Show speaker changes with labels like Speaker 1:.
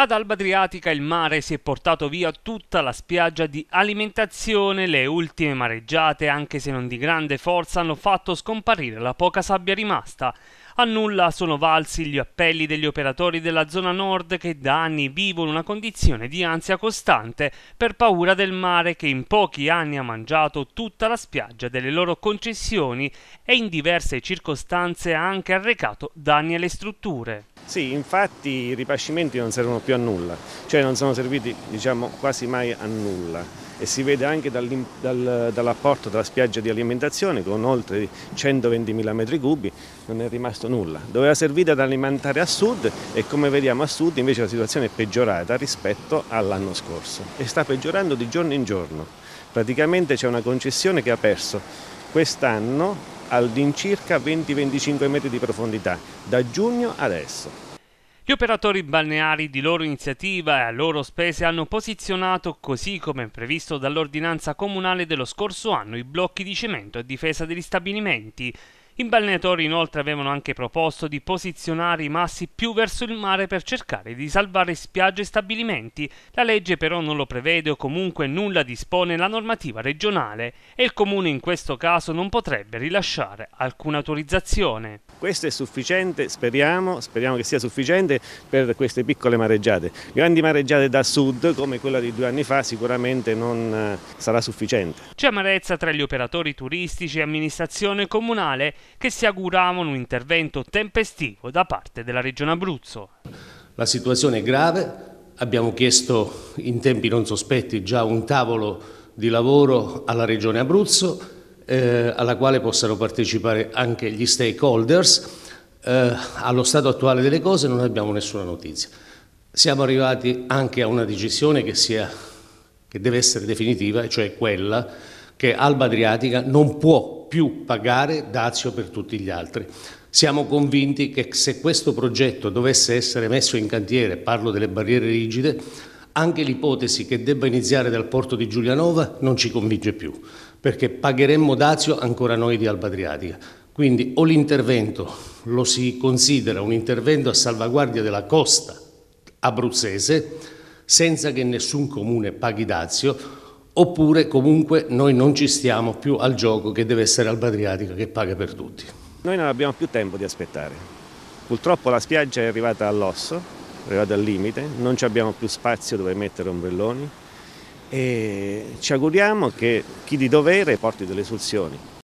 Speaker 1: Ad Alba Adriatica il mare si è portato via tutta la spiaggia di alimentazione, le ultime mareggiate, anche se non di grande forza, hanno fatto scomparire la poca sabbia rimasta. A nulla sono valsi gli appelli degli operatori della zona nord che da anni vivono una condizione di ansia costante per paura del mare che in pochi anni ha mangiato tutta la spiaggia delle loro concessioni e in diverse circostanze ha anche arrecato danni alle strutture.
Speaker 2: Sì, infatti i ripascimenti non servono più a nulla, cioè non sono serviti diciamo, quasi mai a nulla e si vede anche dal, dall'apporto della spiaggia di alimentazione con oltre 120.000 metri cubi non è rimasto nulla. Doveva servire ad alimentare a sud e come vediamo a sud invece la situazione è peggiorata rispetto all'anno scorso e sta peggiorando di giorno in giorno. Praticamente c'è una concessione che ha perso quest'anno all'incirca 20-25 metri di profondità, da giugno adesso.
Speaker 1: Gli operatori balneari di loro iniziativa e a loro spese hanno posizionato, così come previsto dall'ordinanza comunale dello scorso anno, i blocchi di cemento a difesa degli stabilimenti i balneatori inoltre avevano anche proposto di posizionare i massi più verso il mare per cercare di salvare spiagge e stabilimenti. La legge però non lo prevede o comunque nulla dispone la normativa regionale e il comune in questo caso non potrebbe rilasciare alcuna autorizzazione.
Speaker 2: Questo è sufficiente, speriamo, speriamo che sia sufficiente per queste piccole mareggiate. Grandi mareggiate da sud come quella di due anni fa sicuramente non eh, sarà
Speaker 3: sufficiente.
Speaker 1: C'è amarezza tra gli operatori turistici e amministrazione comunale che si auguravano un intervento tempestivo da parte della Regione Abruzzo.
Speaker 3: La situazione è grave, abbiamo chiesto in tempi non sospetti già un tavolo di lavoro alla Regione Abruzzo, eh, alla quale possano partecipare anche gli stakeholders. Eh, allo stato attuale delle cose non abbiamo nessuna notizia. Siamo arrivati anche a una decisione che, sia, che deve essere definitiva, cioè quella che Alba Adriatica non può più pagare dazio per tutti gli altri. Siamo convinti che se questo progetto dovesse essere messo in cantiere, parlo delle barriere rigide, anche l'ipotesi che debba iniziare dal porto di Giulianova non ci convince più, perché pagheremmo dazio ancora noi di Alba Adriatica. Quindi o l'intervento lo si considera un intervento a salvaguardia della costa abruzzese, senza che nessun comune paghi dazio, oppure comunque noi non ci stiamo più al gioco che deve essere al Badriatico che paga per tutti. Noi non abbiamo più tempo di aspettare,
Speaker 2: purtroppo la spiaggia è arrivata all'osso, è arrivata al limite, non abbiamo più spazio dove mettere ombrelloni e ci auguriamo che chi di dovere porti delle soluzioni.